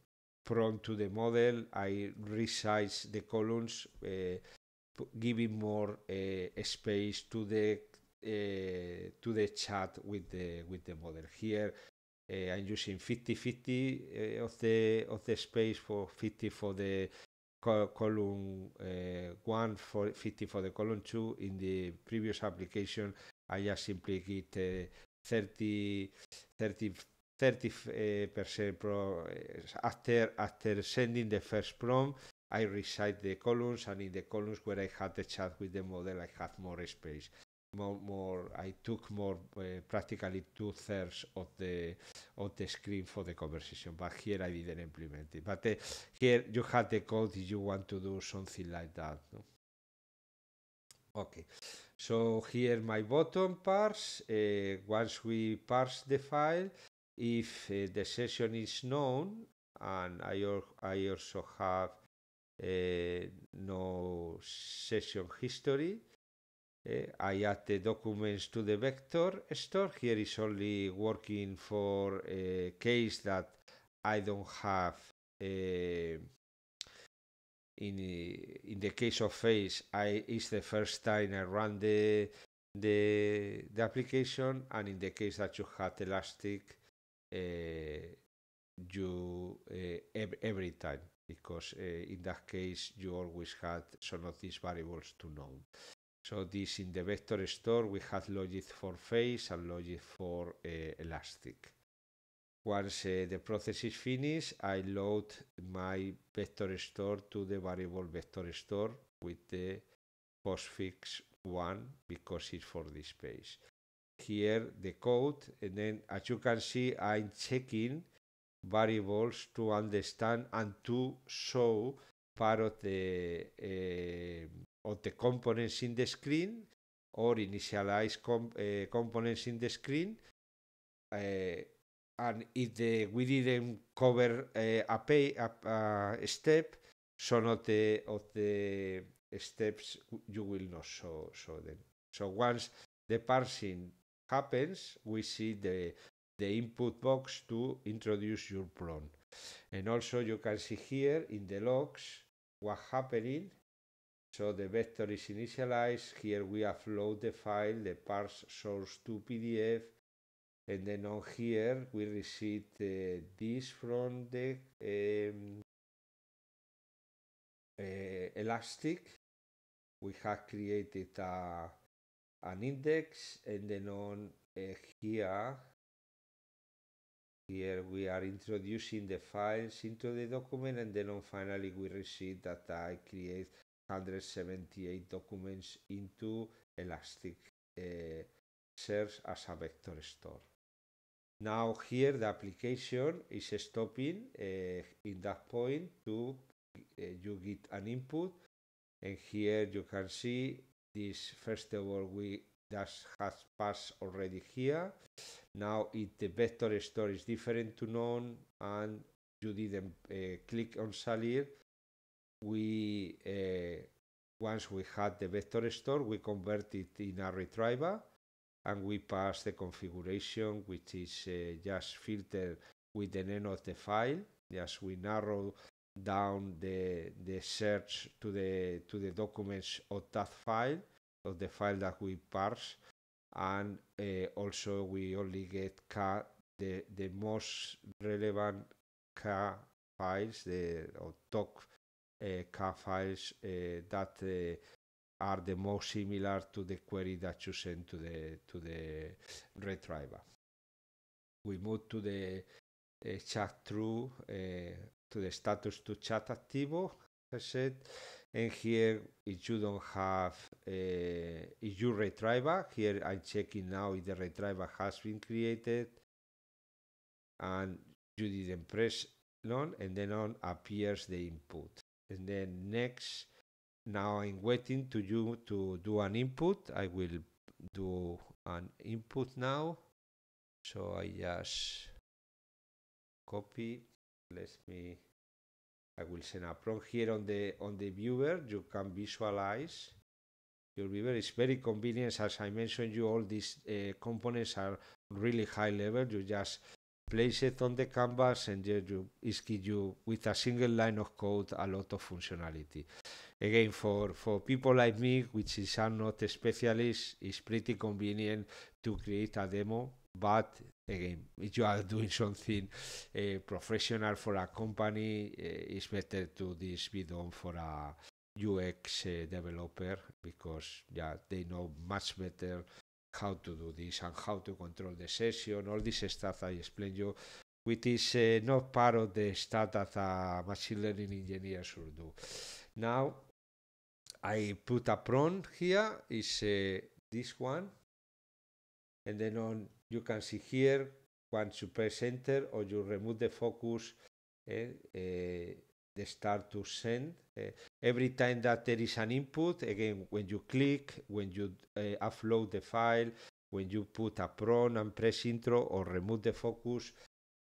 prone to the model. I resize the columns, uh, giving more uh, space to the uh, to the chat with the with the model. Here, uh, I'm using 50-50 uh, of the of the space for 50 for the column uh, one, for 50 for the column two. In the previous application, I just simply get 30 30 30% eh, pro, eh, after, after sending the first prompt, I resize the columns and in the columns where I had the chat with the model, I had more space. More, more I took more uh, practically two thirds of the of the screen for the conversation, but here I didn't implement it. But uh, here you had the code if you want to do something like that. No? Okay, so here my bottom parse. Uh, once we parse the file, if uh, the session is known and I, I also have uh, no session history. Uh, I add the documents to the vector store. Here is only working for a case that I don't have. Uh, in, uh, in the case of face, I it's the first time I run the, the the application, and in the case that you had Elastic, Eh, you eh, every, every time because eh, in that case you always had some of these variables to know. So this in the vector store we had logic for phase and logic for elastic. Once uh, the process is finished, I load my vector store to the variable vector store with the postfix one because it's for this page. here the code and then as you can see I'm checking variables to understand and to show part of the uh, of the components in the screen or initialize com uh, components in the screen uh, and if the, we didn't cover a, pay, a, a step some of the of the steps you will not show, show them so once the parsing happens, we see the, the input box to introduce your prompt. And also you can see here in the logs what happening. So the vector is initialized. Here we upload the file, the parse source to PDF. And then on here we receive uh, this from the um, uh, Elastic. We have created a an index and then on uh, here here we are introducing the files into the document and then on finally we receive that I create 178 documents into Elastic uh, serves as a vector store. Now here the application is stopping uh, in that point to uh, you get an input and here you can see this festival we that has passed already here. Now it, the vector store is different to none and you didn't uh, click on Salir. We uh, once we had the vector store, we convert it in a retriever and we pass the configuration which is uh, just filtered with the name of the file. Just we narrow down the the search to the to the documents of that file of the file that we parse and uh, also we only get car the the most relevant car files the or doc uh, car files uh, that uh, are the most similar to the query that you send to the to the retriever we move to the uh, check through uh, to the status to chat activo said and here if you don't have uh, if you retriever here I'm checking now if the retriever has been created and you didn't press none, and then on appears the input and then next now I'm waiting to you to do an input I will do an input now so I just copy let me I will send up from here on the on the viewer you can visualize your viewer is very convenient as I mentioned you all these uh, components are really high level you just place it on the canvas and there you is give you with a single line of code a lot of functionality again for for people like me which is are not specialists it's pretty convenient to create a demo but again if you are doing something uh, professional for a company uh, it's better to this be done for a UX uh, developer because yeah they know much better how to do this and how to control the session all this stuff I explained you which is uh, not part of the stuff that a machine learning engineer should do now I put a prompt here is uh, this one and then on you can see here once you press enter or you remove the focus eh, eh they start to send eh. every time that there is an input again when you click when you eh, upload the file when you put a pron and press intro or remove the focus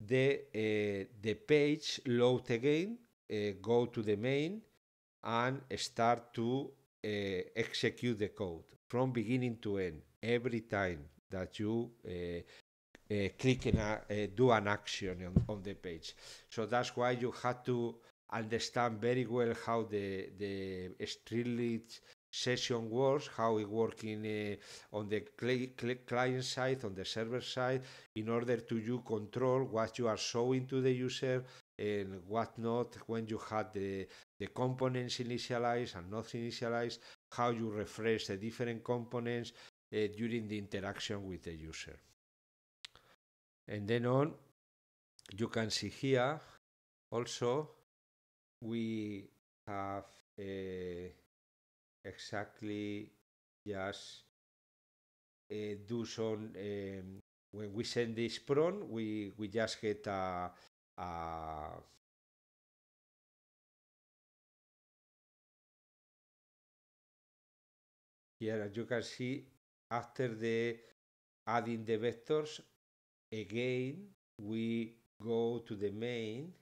the uh, the page load again uh, go to the main and start to uh, execute the code from beginning to end every time that you eh, eh, click and eh, do an action on, on the page. So that's why you had to understand very well how the the Streetlit session works, how it works in, uh, on the client side, on the server side, in order to you control what you are showing to the user and what not when you had the, the components initialized and not initialized, how you refresh the different components, uh, during the interaction with the user. And then on, you can see here also we have uh, exactly just uh, do some um, when we send this prompt, we, we just get a, a, here as you can see after the adding the vectors, again we go to the main.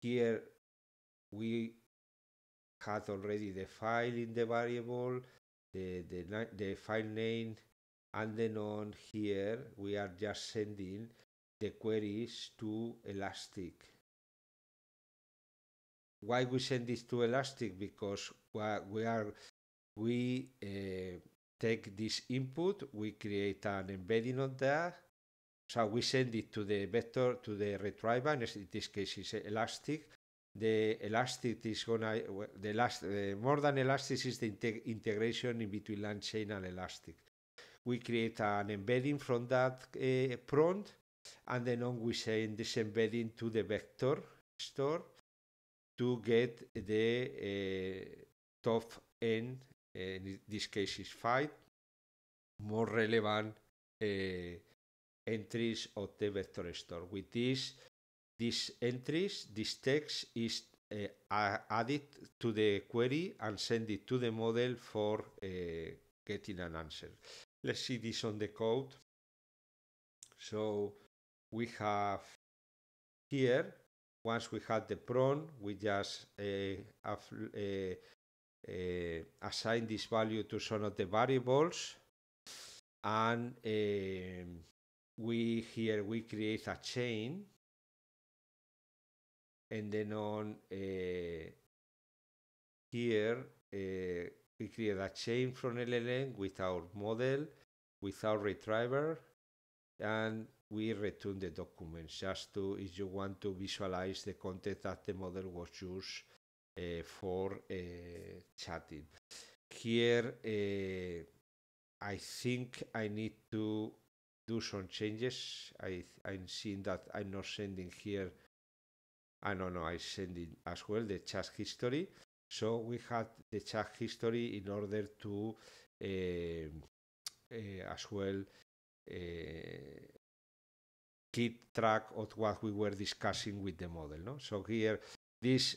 Here we had already the file in the variable, the, the, the file name, and then on here we are just sending the queries to Elastic. Why we send this to Elastic? Because uh, we are we uh, take this input, we create an embedding on that, so we send it to the vector, to the retriever, and in this case it's elastic. The elastic is gonna, the last, uh, more than elastic is the integ integration in between Chain and elastic. We create an embedding from that uh, prompt, and then on we send this embedding to the vector store to get the uh, top end Eh, in this case is five, more relevant eh, entries of the vector store. With this, these entries, this text is uh, added to the query and send it to the model for uh, getting an answer. Let's see this on the code. So we have here, once we have the prompt, we just uh, have, Eh, assign this value to some of the variables and eh, we here we create a chain and then on eh, here we create a chain from LLM with our model, with our retriever, and we return the documents just to if you want to visualize the content that the model was used Eh, for eh, chatting. Here, eh, I think I need to do some changes. I, I'm seeing that I'm not sending here. I ah, don't know, I send it as well the chat history. So we had the chat history in order to uh, uh, as well uh, keep track of what we were discussing with the model. No? So here, this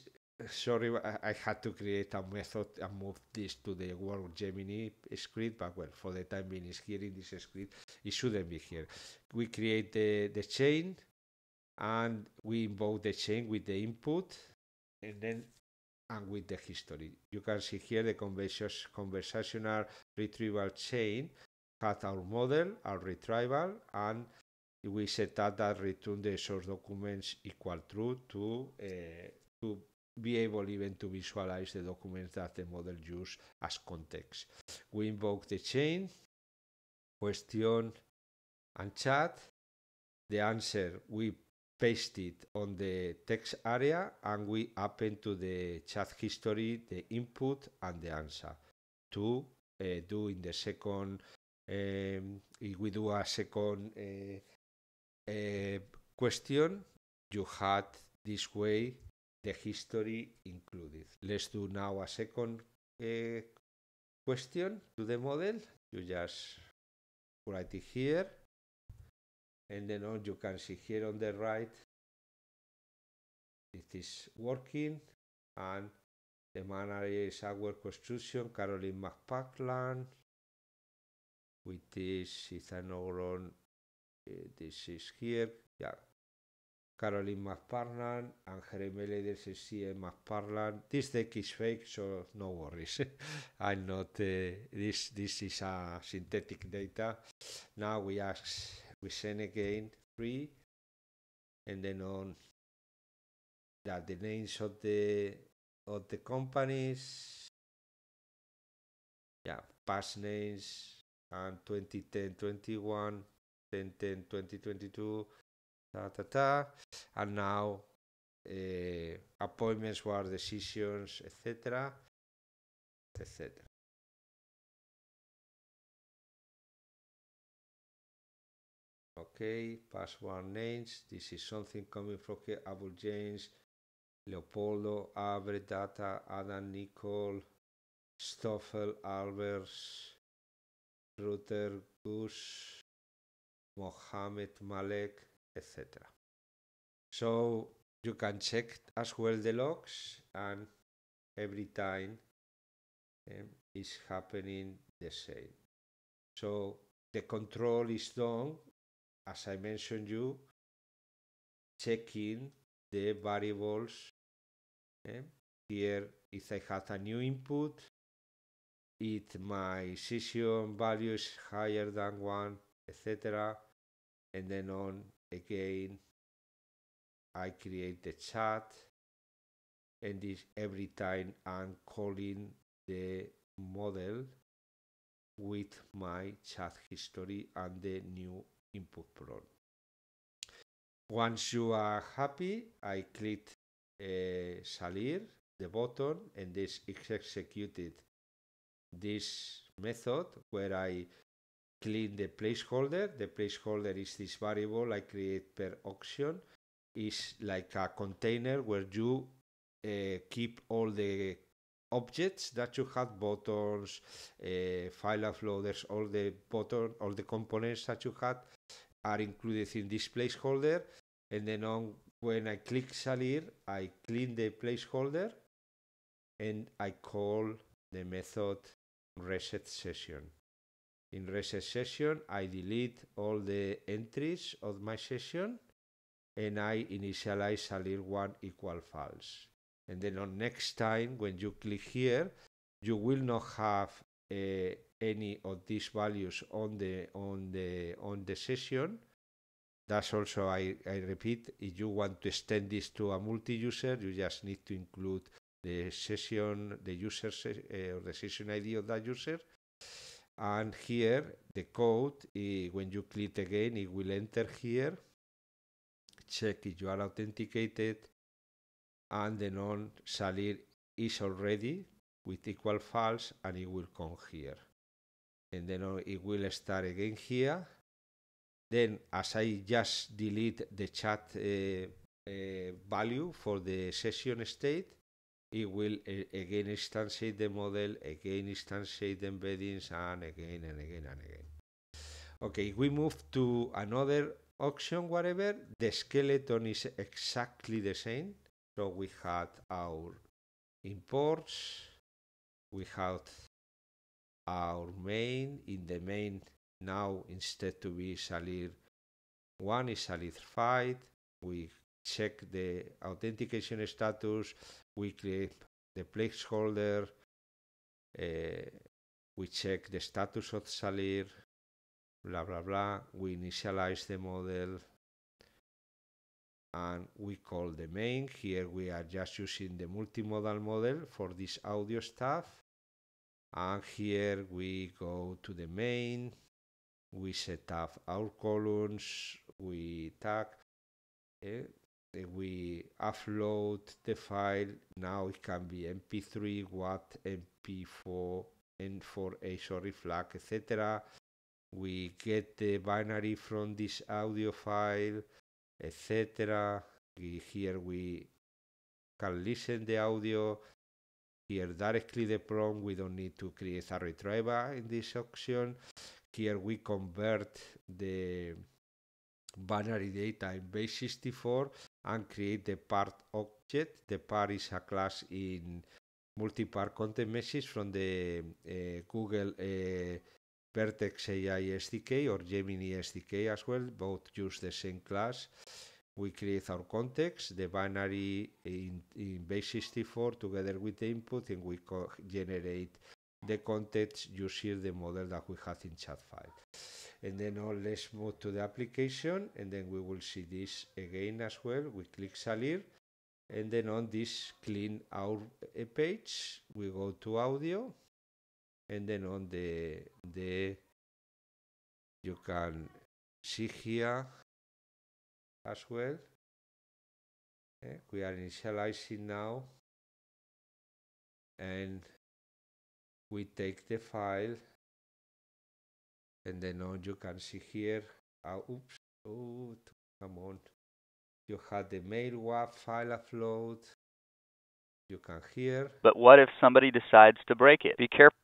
sorry, I, had to create a method and move this to the Word Gemini script, but well, for the time being, it's here in this script. It shouldn't be here. We create the, the chain and we invoke the chain with the input and then and with the history. You can see here the conversational retrieval chain had our model, our retrieval, and we set up that return the source documents equal true to uh, to be able even to visualize the documents that the model use as context. We invoke the chain, question and chat. The answer we paste it on the text area and we append to the chat history the input and the answer to uh, do in the second um, if we do a second uh, uh, question you had this way the history included. Let's do now a second eh, question to the model. You just write it here. And then on you can see here on the right, it is working. And the manager is our construction, Caroline McParkland, with this is an neuron. Eh, this is here. Yeah, Caroline McParland, and Jeremy is CM This deck is fake, so no worries. I'm not. Uh, this this is a synthetic data. Now we ask we send again three, and then on that the names of the of the companies. Yeah, past names and 2010, 21, 10, 10, 2022. ta, ta, ta, and now eh, appointments were decisions, etc., etc. Okay, password names. This is something coming from here. Abel James, Leopoldo, Abre, Data, Adam, Nicole, Stoffel, Albers, Rutter, Gus, Mohammed, Malek, etc. So you can check as well the logs and every time um, is happening the same. So the control is done, as I mentioned you, checking the variables. Um, here, if I have a new input, if my session value is higher than one, etc. And then on again I create the chat and this every time I'm calling the model with my chat history and the new input prompt. Once you are happy, I click uh, Salir, the button, and this is executed this method where I clean the placeholder. The placeholder is this variable I create per auction. Is like a container where you uh, keep all the objects that you have buttons, uh, file uploaders, all the button, all the components that you had are included in this placeholder. And then on when I click salir, I clean the placeholder and I call the method reset session in reset session, I delete all the entries of my session and I initialize a little one equal false. And then on next time, when you click here, you will not have uh, any of these values on the on the on the session. That's also I, I repeat, if you want to extend this to a multi-user, you just need to include the session, the user se- uh, or the session ID of that user, and here the code uh, when you click again it will enter here check if you are authenticated and the non-salir is already with equal false and it will come here and then uh, it will start again here then as I just delete the chat uh, uh, value for the session state it will again instantiate the model, again instantiate the embeddings, and again and again and again. Okay, we move to another option, whatever. The skeleton is exactly the same. So we had our imports, we had our main. In the main, now instead to be salir 1 is salir 5. We check the authentication status, we create the placeholder, uh, we check the status of salir, blah, blah, blah. We initialize the model and we call the main. Here we are just using the multimodal model for this audio stuff. And here we go to the main, we set up our columns, we tag. Eh? we upload the file now it can be mp3 what mp4 n4a sorry flag etc we get the binary from this audio file etc here we can listen the audio here directly the prompt we don't need to create a retriever in this option here we convert the binary data in base64 and create the part object. The part is a class in multi-part content message from the uh, Google uh, Vertex AI SDK or Gemini SDK as well. Both use the same class. We create our context, the binary in, in base64 together with the input, and we generate the context using the model that we have in chat file. and then all oh, let's move to the application and then we will see this again as well we click salir and then on this clean our eh, page we go to audio and then on the the you can see here as well okay. Eh, we are initializing now and we take the file and then on you can see here uh, oops oh come on you had the mail WAF file upload you can hear but what if somebody decides to break it be careful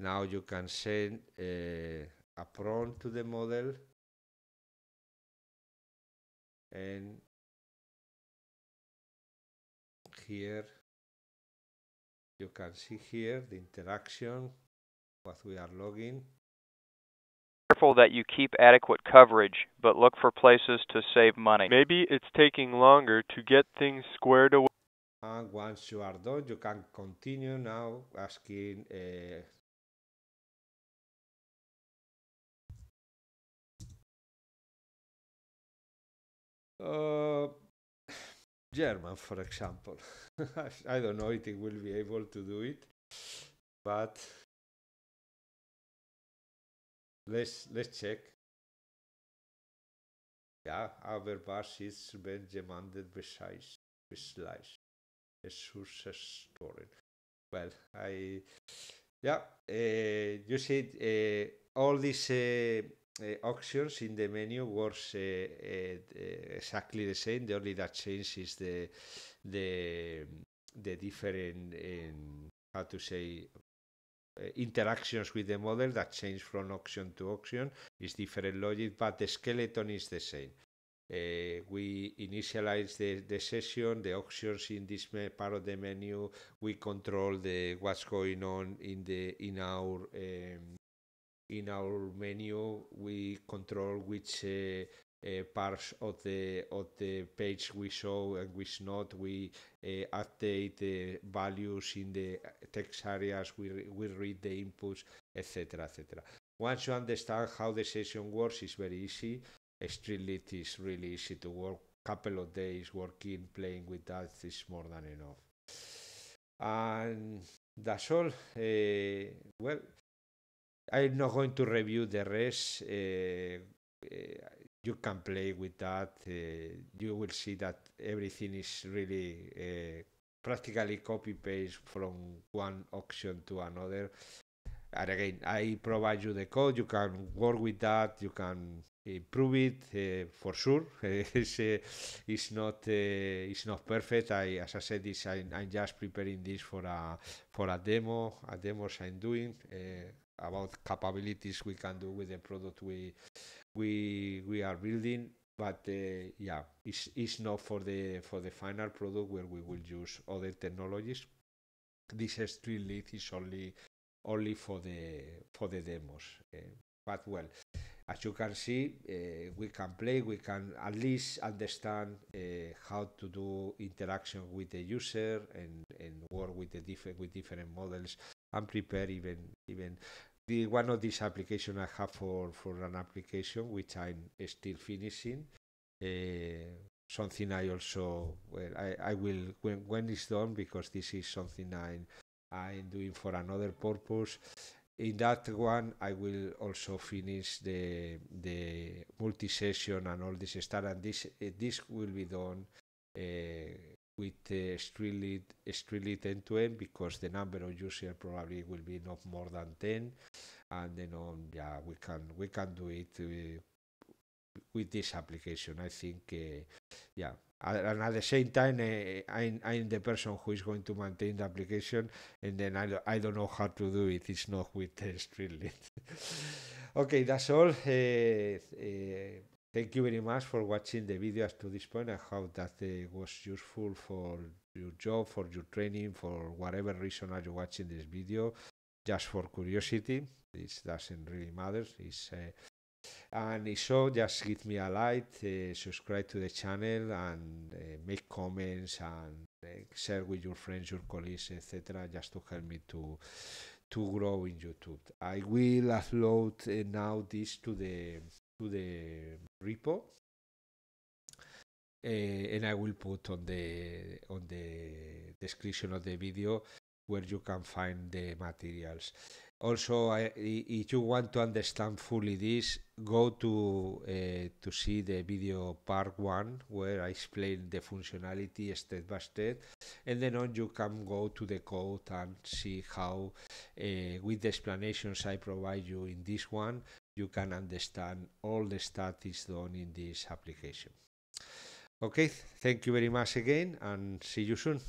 now you can send uh, a prompt to the model and here you can see here the interaction what we are logging careful that you keep adequate coverage, but look for places to save money. Maybe it's taking longer to get things squared away. And ah, once you are done, you can continue now asking. Uh... Uh, German, for example. I don't know if it will be able to do it, but Let's, let's check. Ja, aber was ist, wenn jemand besides, beslides resources stored? Well, I, yeah, uh, you see, uh, all these uh, eh, options in the menu was exactly the same. The only that changes is the the the different in how to say Eh, interactions with the model that change from auction to auction. is different logic, but the skeleton is the same. Uh, we initialize the, the session, the auctions in this part of the menu. We control the what's going on in the in our um, in our menu. We control which uh, uh, parts of the of the page we show and which not. We eh, update the values in the text areas. We we read the inputs, etc., etc. Once you understand how the session works, it's very easy. Streetlit it is really easy to work. Couple of days working, playing with that is more than enough. And that's all. Uh, well, I'm not going to review the rest. Uh, uh, you can play with that. Uh, you will see that everything is really uh, practically copy paste from one auction to another. And again, I provide you the code. You can work with that. You can improve it uh, for sure. it's, uh, it's not uh, it's not perfect. I, as I said, this I'm, I'm, just preparing this for a for a demo. A demos I'm doing uh, about capabilities we can do with the product we we we are building but uh, yeah it's, it's not for the for the final product where we will use other technologies this street lead is only only for the for the demos uh, but well as you can see uh, we can play we can at least understand eh, how to do interaction with the user and and work with the different with different models and prepare even even the one of these applications I have for, for an application which I'm still finishing. Uh, something I also well I, I will when when it's done because this is something I'm I'm doing for another purpose. In that one, I will also finish the the multi session and all this stuff, and this this will be done. Uh, with uh, strictly Streetlit end-to-end because the number of users probably will be not more than 10 and then yeah we can we can do it uh, with this application i think uh, yeah and at the same time uh, I'm, I'm the person who is going to maintain the application and then i, I don't know how to do it it's not with uh, streetlit okay that's all uh, uh, Thank you very much for watching the video up to this point. I hope that it was useful for your job, for your training, for whatever reason are you watching this video. Just for curiosity, it doesn't really matter. It's, uh, and if so, just give me a like, uh, subscribe to the channel, and uh, make comments and uh, share with your friends, your colleagues, etc. Just to help me to to grow in YouTube. I will upload uh, now this to the to the repo uh, and I will put on the on the description of the video where you can find the materials. Also, I, if you want to understand fully this, go to uh, to see the video part one where I explain the functionality step by step, and then on you can go to the code and see how, uh, with the explanations I provide you in this one, you can understand all the studies done in this application. Okay, thank you very much again and see you soon.